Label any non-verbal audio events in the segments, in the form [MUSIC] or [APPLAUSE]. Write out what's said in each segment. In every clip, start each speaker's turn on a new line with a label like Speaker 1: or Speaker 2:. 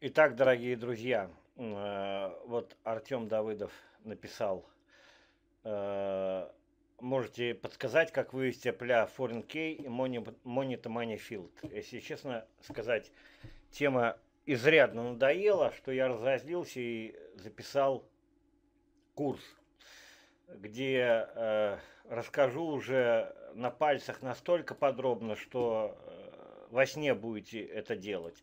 Speaker 1: Итак, дорогие друзья, э, вот Артем Давыдов написал, э, можете подсказать, как вывести пля Foreign Key и Money Money Field. Если честно сказать, тема изрядно надоела, что я разозлился и записал курс, где э, расскажу уже на пальцах настолько подробно, что э, во сне будете это делать.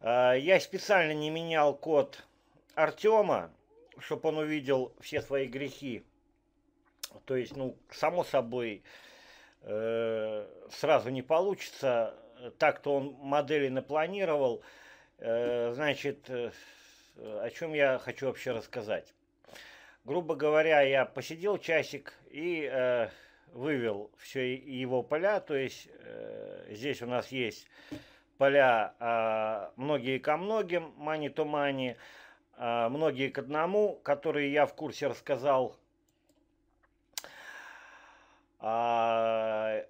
Speaker 1: Э, я специально не менял код Артема, чтобы он увидел все свои грехи. То есть, ну, само собой, э, сразу не получится. Так-то он модели напланировал. Э, значит, о чем я хочу вообще рассказать. Грубо говоря, я посидел часик и вывел все его поля. То есть, здесь у нас есть поля э, многие ко многим, мани-то мани, многие к одному, которые я в курсе рассказал. Э,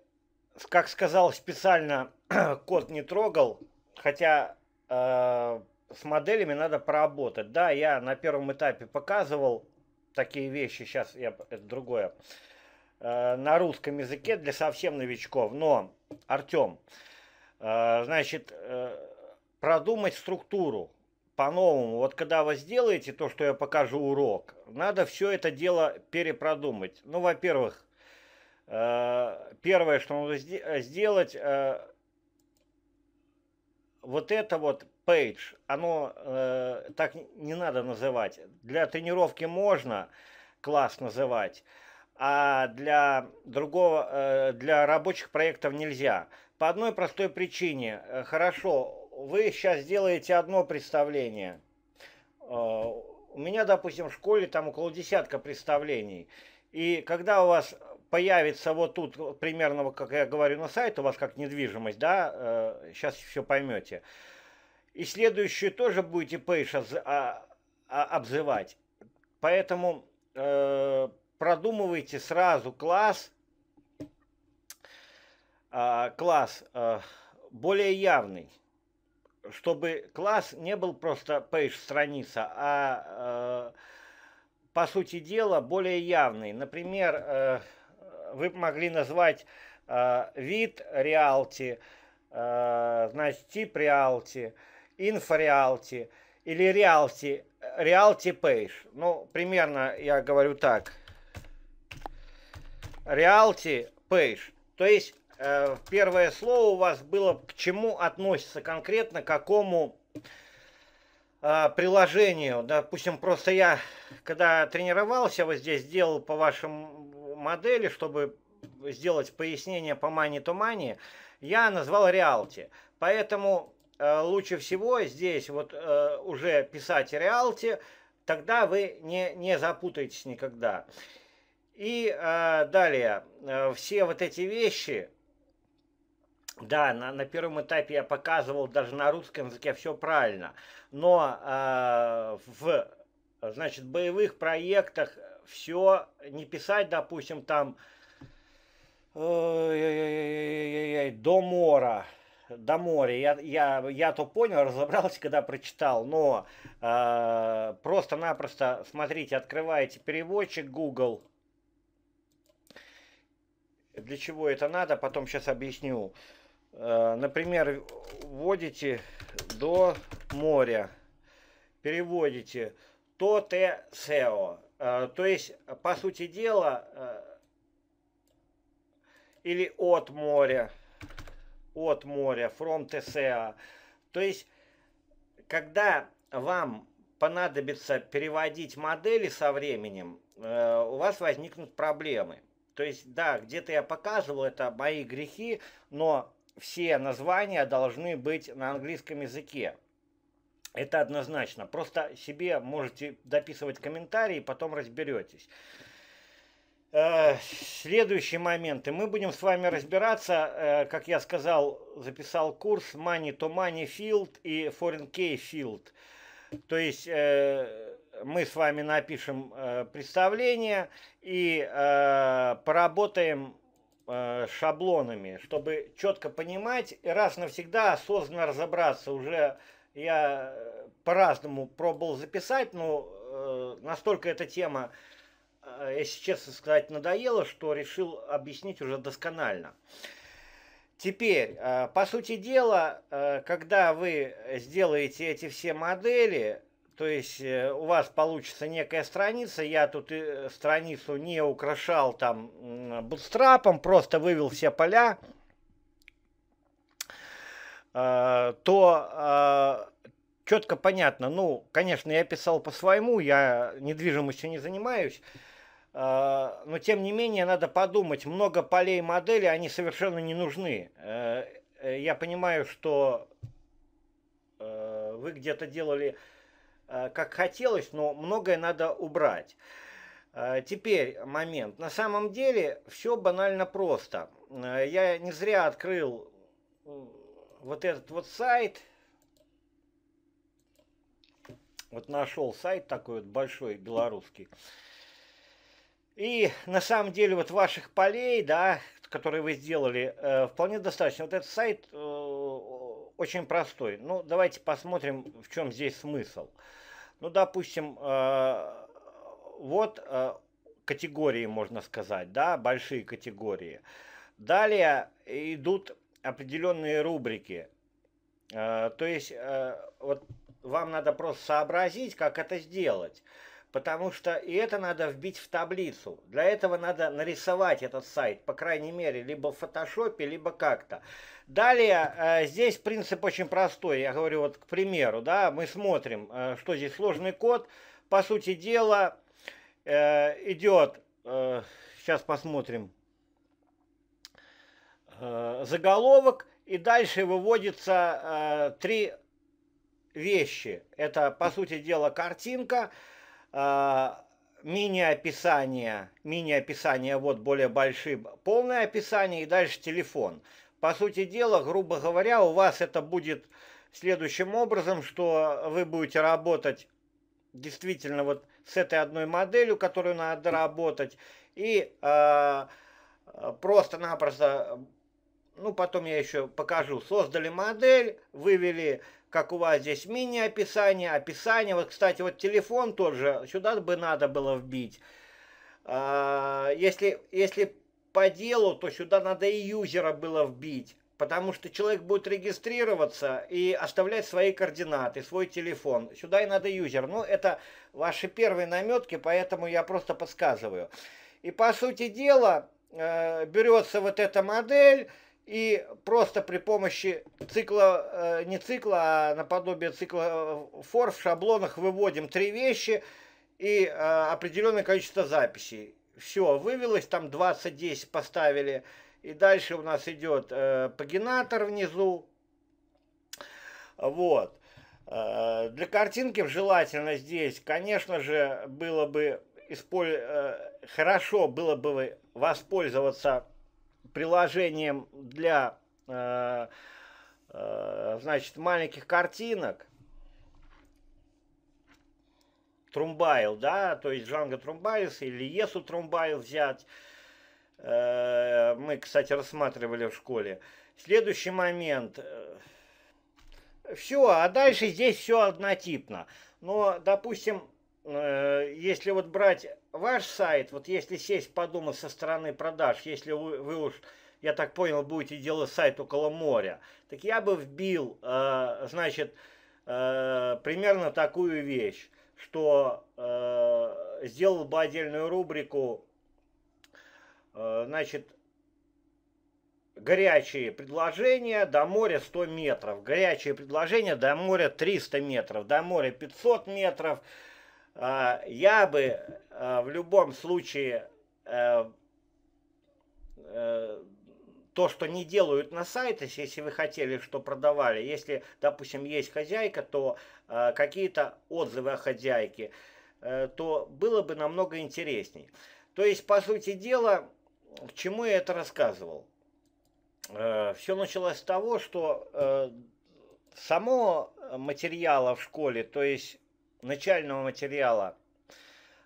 Speaker 1: как сказал специально, [CLEARS THROAT] код не трогал, хотя э, с моделями надо поработать. Да, я на первом этапе показывал такие вещи, сейчас я это другое, э, на русском языке для совсем новичков, но, Артем, э, Э, значит, э, продумать структуру по-новому. Вот когда вы сделаете то, что я покажу урок, надо все это дело перепродумать. Ну, во-первых, э, первое, что надо сделать, вот это вот пейдж, оно так не надо называть. Для тренировки можно класс называть, а для другого, э, для рабочих проектов нельзя. По одной простой причине. Э, хорошо, вы сейчас делаете одно представление. Э, у меня, допустим, в школе там около десятка представлений. И когда у вас появится вот тут примерно, как я говорю, на сайт у вас как недвижимость, да, сейчас все поймете. И следующую тоже будете пейш а, а, обзывать. Поэтому продумывайте сразу класс, а, класс а, более явный, чтобы класс не был просто page страница, а, а по сути дела более явный. Например, э, вы могли назвать вид реалти, значит, тип реалти, info reality или реалти реалти page. Ну, примерно я говорю так – reality page. То есть э, первое слово у вас было к чему относится конкретно, к какому э, приложению. Допустим, просто я, когда тренировался, вот здесь делал по вашим модели, чтобы сделать пояснение по Money to Money, я назвал reality. Поэтому э, лучше всего здесь вот э, уже писать reality, тогда вы не, не запутаетесь никогда. И а, э, далее, все вот эти вещи, да, на, на первом этапе я показывал даже на русском языке все правильно, но э, в, значит, боевых проектах все не писать, допустим, там э, до мора, до моря. Я, я, я то понял, разобрался, когда прочитал, но э, просто-напросто, смотрите, открываете переводчик Google, для чего это надо, потом сейчас объясню. Э, например, вводите до моря, переводите то те сео. Э, то есть, по сути дела, э, или от моря, от моря, from TSEA. То есть, когда вам понадобится переводить модели со временем, у вас возникнут проблемы. То есть, да, где-то я показывал, это мои грехи, но все названия должны быть на английском языке. Это однозначно. Просто себе можете дописывать комментарии, потом разберетесь. Э, Следующие моменты. Мы будем с вами разбираться, э, как я сказал, записал курс Money to Money Field и Foreign K Field. То есть э, мы с вами напишем э, представление и э, поработаем э, шаблонами, чтобы четко понимать и раз навсегда осознанно разобраться. Уже я э, по-разному пробовал записать, но э, настолько эта тема, э, если честно сказать, надоела, что решил объяснить уже досконально. Теперь, э, по сути дела, э, когда вы сделаете эти все модели, то есть э, у вас получится некая страница, я тут э, страницу не украшал там бутстрапом, просто вывел все поля, э, то четко понятно, ну, конечно, я писал по-своему, я недвижимостью не занимаюсь, но тем не менее надо подумать, много полей модели, они совершенно не нужны. Я понимаю, что вы где-то делали Э, как хотелось, но многое надо убрать. Э, теперь момент. На самом деле все банально просто. Э, я не зря открыл вот этот вот сайт. Вот нашел сайт такой вот большой белорусский. И на самом деле вот ваших полей, да, которые вы сделали, вполне достаточно. Вот этот сайт очень простой. Ну, давайте посмотрим, в чем здесь смысл. Ну, допустим, э, вот э, категории, можно сказать, да, большие категории. Далее идут определенные рубрики. Э, то есть, э, вот вам надо просто сообразить, как это сделать потому что и это надо вбить в таблицу. Для этого надо нарисовать этот сайт, по крайней мере, либо в фотошопе, либо как-то. Далее, э, здесь принцип очень простой, я говорю вот к примеру, да, мы смотрим, э, что здесь сложный код, по сути дела э, идет, сейчас посмотрим, заголовок, и дальше выводится три вещи. Это, по сути дела, картинка, а, мини-описание, мини-описание, вот более большие, полное описание и дальше телефон. По сути дела, грубо говоря, у вас это будет следующим образом, что вы будете работать действительно вот с этой одной моделью, которую надо работать и э, просто-напросто, ну потом я еще покажу, создали модель, вывели как у вас здесь мини-описание, описание. Вот, кстати, вот телефон тоже сюда бы надо было вбить. А, если, если по делу, то сюда надо и юзера было вбить, потому что человек будет регистрироваться и оставлять свои координаты, свой телефон. Сюда и надо юзер. Ну, это ваши первые наметки, поэтому я просто подсказываю. И по сути дела э, берется вот эта модель, и просто при помощи цикла, э, не цикла, а наподобие цикла э, фор в шаблонах выводим три вещи и э, определенное количество записей. Все, вывелось, там 20-10 поставили. И дальше у нас идет пагинатор внизу. Вот. для картинки желательно здесь, конечно же, было бы исполь... хорошо было бы воспользоваться приложением для э, э, значит, маленьких картинок. Трумбайл, да, то есть Джанго Трумбайлс или Есу Трумбайл взять. Э, мы, кстати, рассматривали в школе. Следующий момент. Все, а дальше здесь все однотипно. Но, допустим, если вот брать ваш сайт, вот если сесть подумать со стороны продаж, если вы, вы уж, я так понял, будете делать сайт около моря, так я бы вбил, э, значит, э, примерно такую вещь, что э, сделал бы отдельную рубрику, э, значит, горячие предложения до моря 100 метров, горячие предложения до моря 300 метров, до моря 500 метров, а, я бы а, в любом случае э, э, то, что не делают на сайтах, если вы хотели, что продавали, если, допустим, есть хозяйка, то а, какие-то отзывы о хозяйке, э, то было бы намного интересней. То есть, по сути дела, к чему я это рассказывал? Все началось с того, что само материала в школе, то есть начального материала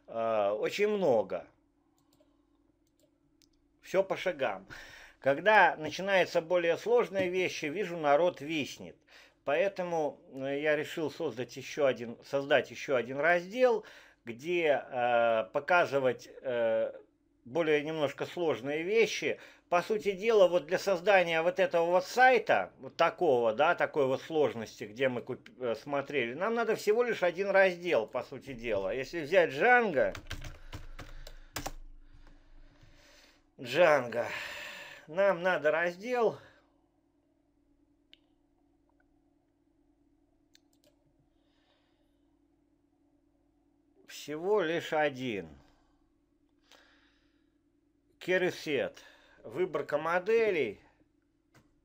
Speaker 1: э, очень много. Все по шагам. Когда начинаются более сложные вещи, вижу, народ виснет. Поэтому э, я решил создать еще один, создать еще один раздел, где э, показывать э, более немножко сложные вещи – по сути дела, вот для создания вот этого вот сайта, вот такого, да, такой вот сложности, где мы куп... Э, смотрели, нам надо всего лишь один раздел, по сути дела. Если взять Django, Django, нам надо раздел... Всего лишь один. Кересет выборка моделей.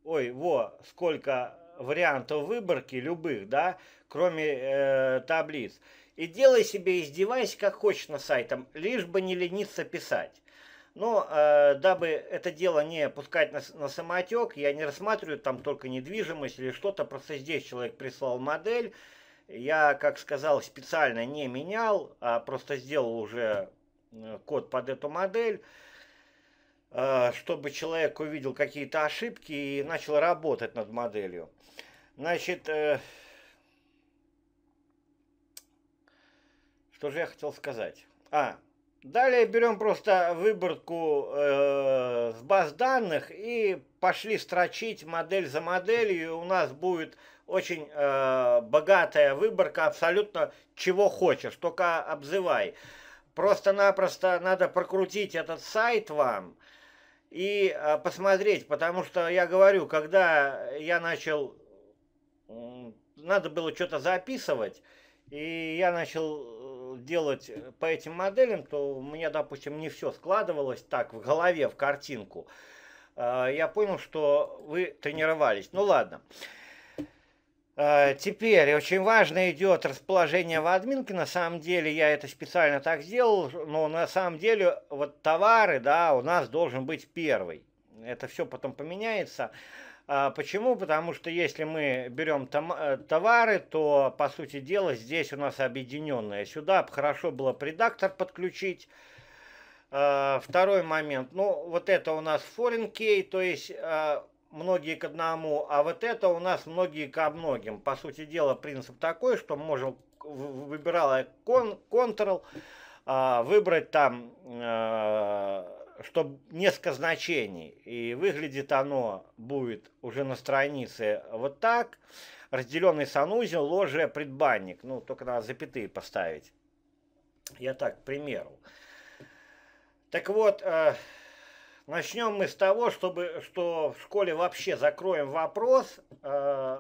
Speaker 1: Ой, во, сколько вариантов выборки любых, да, кроме э, таблиц. И делай себе, издевайся как хочешь на сайтом, лишь бы не лениться писать. Но э, дабы это дело не пускать на, на самотек, я не рассматриваю там только недвижимость или что-то, просто здесь человек прислал модель. Я, как сказал, специально не менял, а просто сделал уже э, код под эту модель. Э, чтобы человек увидел какие-то ошибки и начал работать над моделью. Значит, э, что же я хотел сказать? А, далее берем просто выборку э, с баз данных и пошли строчить модель за моделью, у нас будет очень э, богатая выборка абсолютно чего хочешь, только обзывай. Просто-напросто надо прокрутить этот сайт вам, э, и а, посмотреть, потому что я говорю, когда я начал, надо было что-то записывать, и я начал э, делать э, по этим моделям, то у меня, допустим, не все складывалось так в голове, в картинку. А, я понял, что вы тренировались. Ну ладно. Ладно. Э, теперь очень важно идет расположение в админке. На самом деле я это специально так сделал, но на самом деле вот товары, да, у нас должен быть первый. Это все потом поменяется. А, почему? Потому что если мы берем э, товары, то, по сути дела, здесь у нас объединенное. Сюда хорошо было предактор подключить. Э, второй момент. Ну, вот это у нас foreign key, то есть многие к одному, а вот это у нас многие ко многим. По сути дела, принцип такой, что можем выбирала кон, Ctrl, а, выбрать там э, чтобы несколько значений. И выглядит оно будет уже на странице вот так. Разделенный санузел, ложе, предбанник. Ну, только надо запятые поставить. Я так, к примеру. Так вот, э, Начнем мы с того, чтобы, что в школе вообще закроем вопрос э,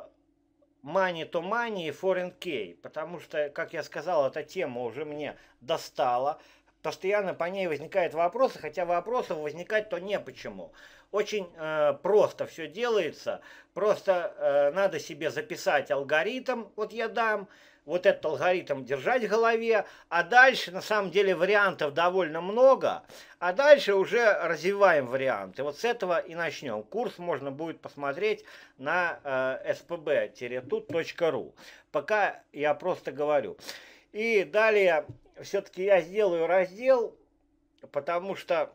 Speaker 1: money to money и foreign key, потому что, как я сказал, эта тема уже мне достала. Постоянно по ней возникают вопросы, хотя вопросов возникать то не почему. Очень э, просто все делается, просто э, надо себе записать алгоритм, вот я дам, вот этот алгоритм держать в голове, а дальше, на самом деле, вариантов довольно много, а дальше уже развиваем варианты. Вот с этого и начнем. Курс можно будет посмотреть на э, spb-tut.ru. Пока я просто говорю. И далее все-таки я сделаю раздел, потому что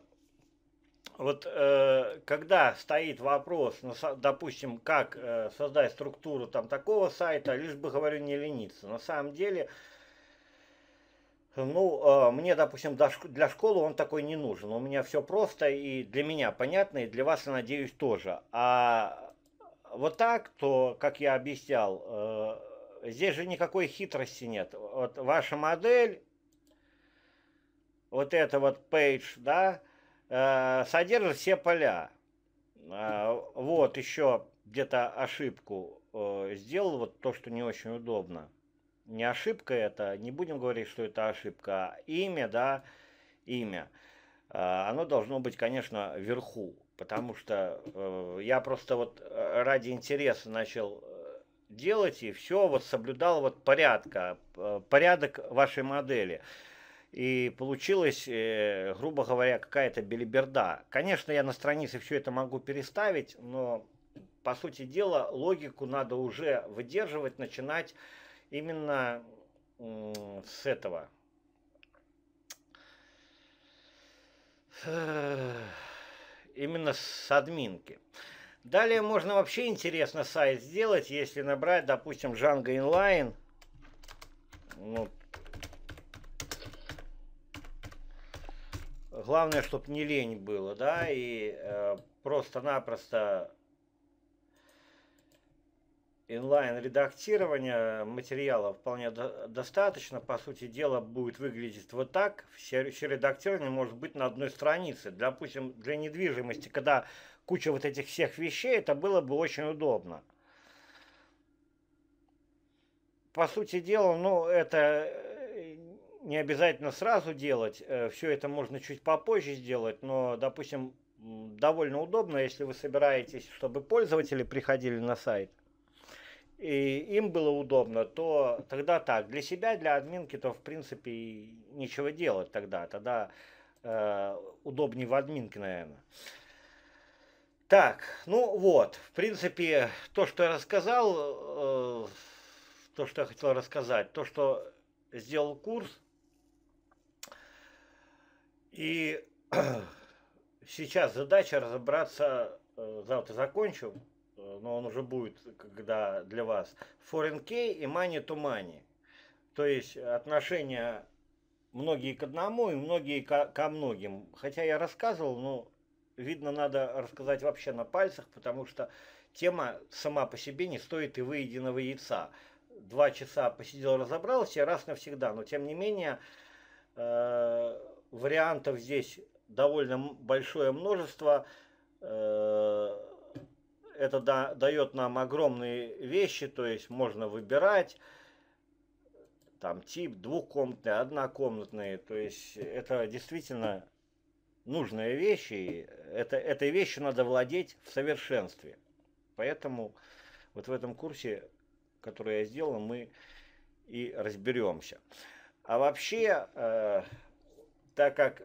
Speaker 1: вот э, когда стоит вопрос, ну, со, допустим, как э, создать структуру там такого сайта, лишь бы, говорю, не лениться. На самом деле, ну, э, мне, допустим, для школы он такой не нужен. У меня все просто и для меня понятно, и для вас, я надеюсь, тоже. А вот так, то, как я объяснял, э, здесь же никакой хитрости нет. Вот ваша модель, вот эта вот пейдж, да, Э, содержит все поля. Э, вот еще где-то ошибку э, сделал, вот то, что не очень удобно. Не ошибка это, не будем говорить, что это ошибка, а имя, да, имя. Оно должно быть, конечно, вверху, потому что я просто вот ради интереса начал делать и все, вот соблюдал вот порядка, порядок вашей модели и получилась, э, грубо говоря, какая-то белиберда. Конечно, я на странице все это могу переставить, но, по сути дела, логику надо уже выдерживать, начинать именно с этого. Именно с админки. Далее можно вообще интересно сайт сделать, если набрать, допустим, Django Inline. Вот, Главное, чтобы не лень было, да, и э, просто-напросто инлайн-редактирования материала вполне до достаточно. По сути дела, будет выглядеть вот так. Все, все редактирование может быть на одной странице. Допустим, для недвижимости, когда куча вот этих всех вещей, это было бы очень удобно. По сути дела, ну, это не обязательно сразу делать, э, все это можно чуть попозже сделать, но, допустим, довольно удобно, если вы собираетесь, чтобы пользователи приходили на сайт, и им было удобно, то тогда так. Для себя, для админки, то в принципе ничего делать тогда. Тогда э, удобнее в админке, наверное. Так, ну вот, в принципе, то, что я рассказал, э, то, что я хотел рассказать, то, что сделал курс, и [CLEARS THROAT] сейчас задача разобраться, э, завтра закончу, э, но он уже будет, когда для вас, foreign key и money to money. То есть отношения многие к одному и многие ко, ко многим. Хотя я рассказывал, но видно, надо рассказать вообще на пальцах, потому что тема сама по себе не стоит и выеденного яйца. Два часа посидел, разобрался, раз навсегда. Но тем не менее, э вариантов здесь довольно большое множество. Э, это да, дает нам огромные вещи, то есть можно выбирать там тип двухкомнатные, однокомнатные. То есть это действительно нужные вещи это, этой вещью надо владеть в совершенстве. Поэтому вот в этом курсе, который я сделал, мы и разберемся. А вообще, э, так как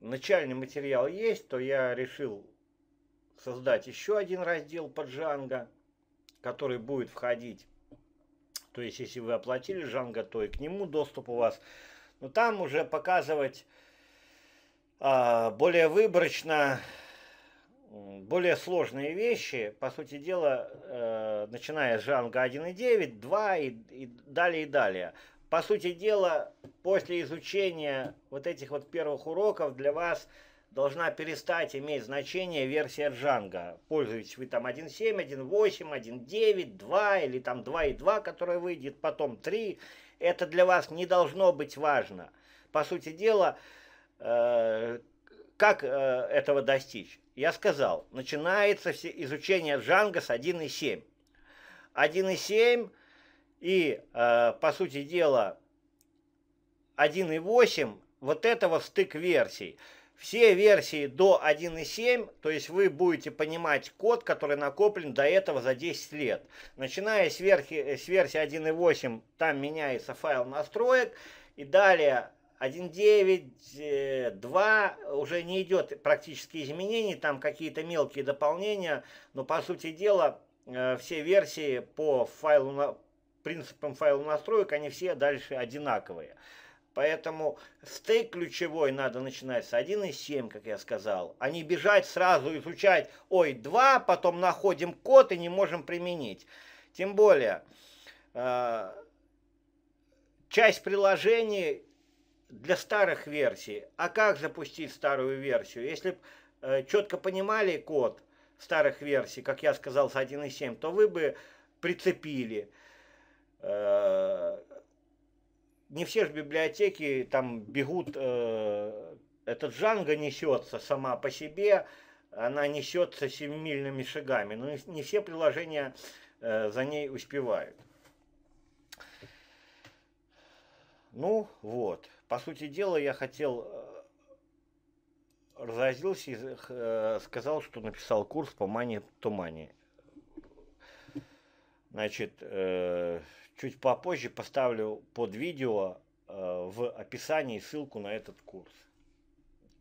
Speaker 1: начальный материал есть, то я решил создать еще один раздел под Django, который будет входить. То есть, если вы оплатили Django, то и к нему доступ у вас. Но там уже показывать э, более выборочно более сложные вещи, по сути дела, э, начиная с Django 1.9, 2 и, и далее и далее по сути дела, после изучения вот этих вот первых уроков для вас должна перестать иметь значение версия Джанга. Пользуетесь вы там 1.7, 1.8, 1.9, 2 или там 2.2, которая выйдет, потом 3. Это для вас не должно быть важно. По сути дела, э, как э, этого достичь? Я сказал, начинается все изучение Джанга с 1.7. 1.7 и, э, по сути дела, 1.8, вот этого стык версий. Все версии до 1.7, то есть вы будете понимать код, который накоплен до этого за 10 лет. Начиная с, верхи, с версии 1.8, там меняется файл настроек, и далее 1.9, 2 э, уже не идет практически изменений, там какие-то мелкие дополнения, но по сути дела э, все версии по файлу, принципам файл настроек, они все дальше одинаковые. Поэтому стейк ключевой надо начинать с 1.7, как я сказал, а не бежать сразу изучать, ой, 2, потом находим код и не можем применить. Тем более, э, часть приложений для старых версий. А как запустить старую версию? Если бы э, четко понимали код старых версий, как я сказал, с 1.7, то вы бы прицепили – Э, не все же библиотеки там бегут, э, этот жанга несется сама по себе, она несется семимильными шагами, но не все приложения э, за ней успевают. Ну вот, по сути дела я хотел, э, разразился и э, сказал, что написал курс по мане-тумане. Значит, э, Чуть попозже поставлю под видео э, в описании ссылку на этот курс,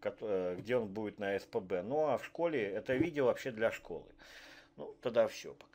Speaker 1: э, где он будет на СПБ. Ну а в школе это видео вообще для школы. Ну тогда все, пока.